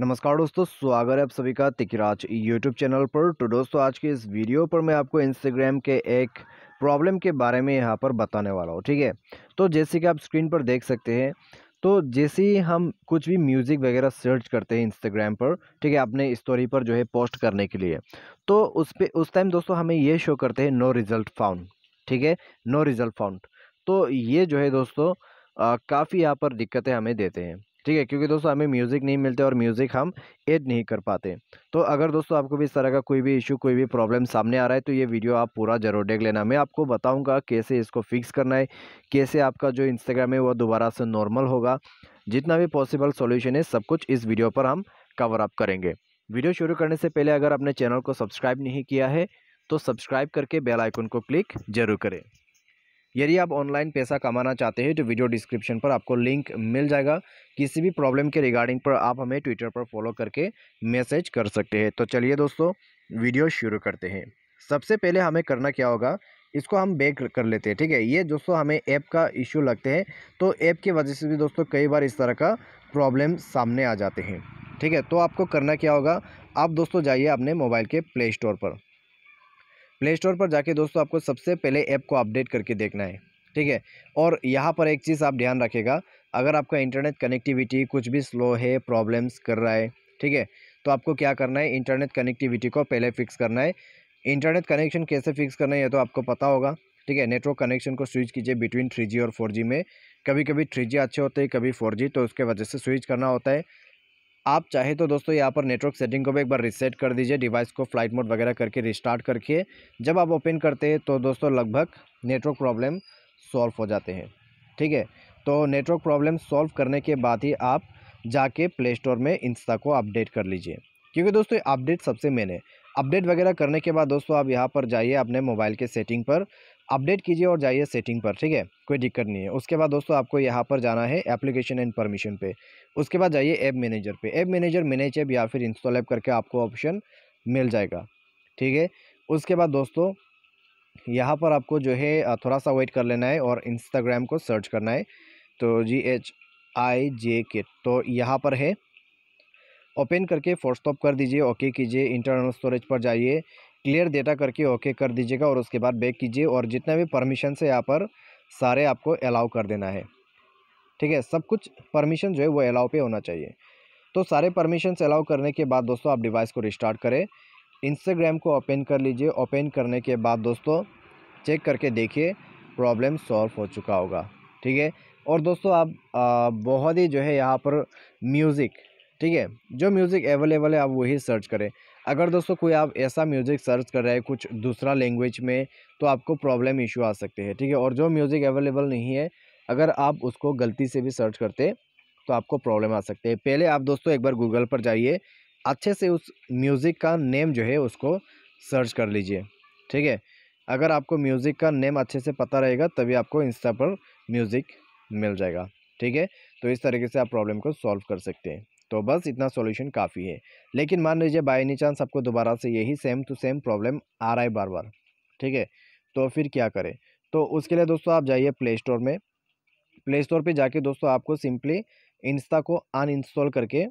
नमस्कार दोस्तों स्वागत है आप सभी का तिकराज यूट्यूब चैनल पर तो दोस्तों आज के इस वीडियो पर मैं आपको इंस्टाग्राम के एक प्रॉब्लम के बारे में यहाँ पर बताने वाला हूँ ठीक है तो जैसे कि आप स्क्रीन पर देख सकते हैं तो जैसे ही हम कुछ भी म्यूज़िक वगैरह सर्च करते हैं इंस्टाग्राम पर ठीक है अपने स्टोरी पर जो है पोस्ट करने के लिए तो उस पर उस टाइम दोस्तों हमें ये शो करते हैं नो रिज़ल्ट फाउंड ठीक है नो रिज़ल्ट फाउंड तो ये जो है दोस्तों काफ़ी यहाँ पर दिक्कतें हमें देते हैं ठीक है क्योंकि दोस्तों हमें म्यूज़िक नहीं मिलते और म्यूज़िक हम एड नहीं कर पाते तो अगर दोस्तों आपको भी इस तरह का कोई भी इशू कोई भी प्रॉब्लम सामने आ रहा है तो ये वीडियो आप पूरा जरूर देख लेना मैं आपको बताऊँगा कैसे इसको फिक्स करना है कैसे आपका जो इंस्टाग्राम है वह दोबारा से नॉर्मल होगा जितना भी पॉसिबल सोल्यूशन है सब कुछ इस वीडियो पर हम कवर अप करेंगे वीडियो शुरू करने से पहले अगर आपने चैनल को सब्सक्राइब नहीं किया है तो सब्सक्राइब करके बेल आइकन को क्लिक जरूर करें यदि आप ऑनलाइन पैसा कमाना चाहते हैं तो वीडियो डिस्क्रिप्शन पर आपको लिंक मिल जाएगा किसी भी प्रॉब्लम के रिगार्डिंग पर आप हमें ट्विटर पर फॉलो करके मैसेज कर सकते हैं तो चलिए दोस्तों वीडियो शुरू करते हैं सबसे पहले हमें करना क्या होगा इसको हम बैक कर लेते हैं ठीक है ये दोस्तों हमें ऐप का इशू लगते हैं तो ऐप की वजह से भी दोस्तों कई बार इस तरह का प्रॉब्लम सामने आ जाते हैं ठीक है तो आपको करना क्या होगा आप दोस्तों जाइए अपने मोबाइल के प्ले स्टोर पर प्ले स्टोर पर जाके दोस्तों आपको सबसे पहले ऐप को अपडेट करके देखना है ठीक है और यहाँ पर एक चीज़ आप ध्यान रखेगा अगर आपका इंटरनेट कनेक्टिविटी कुछ भी स्लो है प्रॉब्लम्स कर रहा है ठीक है तो आपको क्या करना है इंटरनेट कनेक्टिविटी को पहले फिक्स करना है इंटरनेट कनेक्शन कैसे फिक्स करना है ये तो आपको पता होगा ठीक है नेटवर्क कनेक्शन को स्विच कीजिए बिटवीन थ्री और फोर में कभी कभी थ्री अच्छे होते हैं कभी फोर तो उसके वजह से स्विच करना होता है आप चाहे तो दोस्तों यहाँ पर नेटवर्क सेटिंग को भी एक बार रिसेट कर दीजिए डिवाइस को फ्लाइट मोड वगैरह करके रिस्टार्ट करके जब आप ओपन करते हैं तो दोस्तों लगभग नेटवर्क प्रॉब्लम सॉल्व हो जाते हैं ठीक है तो नेटवर्क प्रॉब्लम सॉल्व करने के बाद ही आप जाके प्ले स्टोर में इंस्टा को अपडेट कर लीजिए क्योंकि दोस्तों अपडेट सबसे मेन है अपडेट वगैरह करने के बाद दोस्तों आप यहाँ पर जाइए अपने मोबाइल के सेटिंग पर अपडेट कीजिए और जाइए सेटिंग पर ठीक है कोई दिक्कत नहीं है उसके बाद दोस्तों आपको यहाँ पर जाना है एप्लीकेशन एंड परमिशन पे उसके बाद जाइए ऐप मैनेजर पे ऐप मैनेजर मैनेज ऐप या फिर इंस्टॉल ऐप करके आपको ऑप्शन मिल जाएगा ठीक है उसके बाद दोस्तों यहाँ पर आपको जो है थोड़ा सा वेट कर लेना है और इंस्टाग्राम को सर्च करना है तो जी एच आई जे के तो यहाँ पर है ओपन करके फोर्स्टॉप कर दीजिए ओके कीजिए इंटरनल स्टोरेज पर जाइए क्लियर डेटा करके ओके कर दीजिएगा और उसके बाद बैक कीजिए और जितना भी परमिशन से यहाँ पर सारे आपको अलाउ कर देना है ठीक है सब कुछ परमिशन जो है वो अलाउ पे होना चाहिए तो सारे परमिशन अलाउ करने के बाद दोस्तों आप डिवाइस को रिस्टार्ट करें इंस्टाग्राम को ओपन कर लीजिए ओपन करने के बाद दोस्तों चेक करके देखिए प्रॉब्लम सॉल्व हो चुका होगा ठीक है और दोस्तों आप आ, बहुत ही जो है यहाँ पर म्यूज़िक ठीक है जो म्यूज़िक अवेलेबल है आप वही सर्च करें अगर दोस्तों कोई आप ऐसा म्यूज़िक सर्च कर रहे हैं कुछ दूसरा लैंग्वेज में तो आपको प्रॉब्लम इशू आ सकते हैं ठीक है और जो म्यूज़िक अवेलेबल नहीं है अगर आप उसको गलती से भी सर्च करते तो आपको प्रॉब्लम आ सकते हैं पहले आप दोस्तों एक बार गूगल पर जाइए अच्छे से उस म्यूज़िक का नेम जो है उसको सर्च कर लीजिए ठीक है अगर आपको म्यूज़िक का नेम अच्छे से पता रहेगा तभी आपको इंस्टा पर म्यूज़िक मिल जाएगा ठीक है तो इस तरीके से आप प्रॉब्लम को सॉल्व कर सकते हैं तो बस इतना सॉल्यूशन काफ़ी है लेकिन मान लीजिए बाय एनी चांस आपको दोबारा से यही सेम टू सेम प्रॉब्लम आ रहा है बार बार ठीक है तो फिर क्या करें तो उसके लिए दोस्तों आप जाइए प्ले स्टोर में प्ले स्टोर पर जाके दोस्तों आपको सिंपली इंस्टा को अनइंस्टॉल करके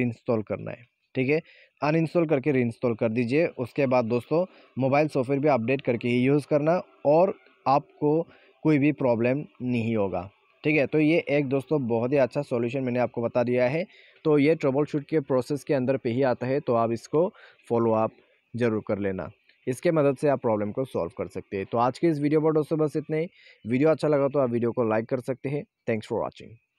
इंस्टॉल करना है ठीक है अनइंस्टॉल करके इंस्टॉल कर दीजिए उसके बाद दोस्तों मोबाइल सॉफ्टवेयर भी अपडेट करके ही यूज़ करना और आपको कोई भी प्रॉब्लम नहीं होगा ठीक है तो ये एक दोस्तों बहुत ही अच्छा सॉल्यूशन मैंने आपको बता दिया है तो ये ट्रबल शूट के प्रोसेस के अंदर पे ही आता है तो आप इसको फॉलो ज़रूर कर लेना इसके मदद से आप प्रॉब्लम को सॉल्व कर सकते हैं तो आज के इस वीडियो पर दोस्तों बस इतने ही वीडियो अच्छा लगा तो आप वीडियो को लाइक कर सकते हैं थैंक्स फॉर वॉचिंग